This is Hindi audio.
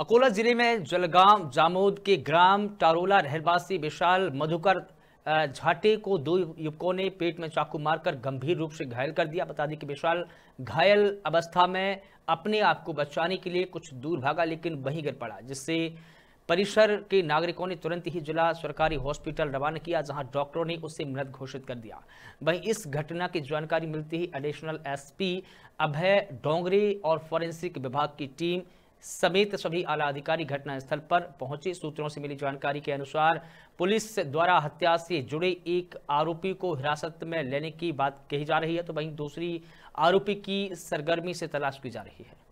अकोला जिले में जलगांव जामोद के ग्राम टारोला रहवासी विशाल मधुकर झाटे को दो युवकों ने पेट में चाकू मारकर गंभीर रूप से घायल कर दिया बता दें कि विशाल घायल अवस्था में अपने आप को बचाने के लिए कुछ दूर भागा लेकिन वहीं गिर पड़ा जिससे परिसर के नागरिकों ने तुरंत ही जिला सरकारी हॉस्पिटल रवाना किया जहां डॉक्टरों ने उसे मृत घोषित कर दिया वहीं इस घटना की जानकारी मिलते ही एडिशनल एसपी अभय डोंगरे और फॉरेंसिक विभाग की टीम समेत सभी आला अधिकारी घटनास्थल पर पहुंचे सूत्रों से मिली जानकारी के अनुसार पुलिस द्वारा हत्या से जुड़े एक आरोपी को हिरासत में लेने की बात कही जा रही है तो वहीं दूसरी आरोपी की सरगर्मी से तलाश की जा रही है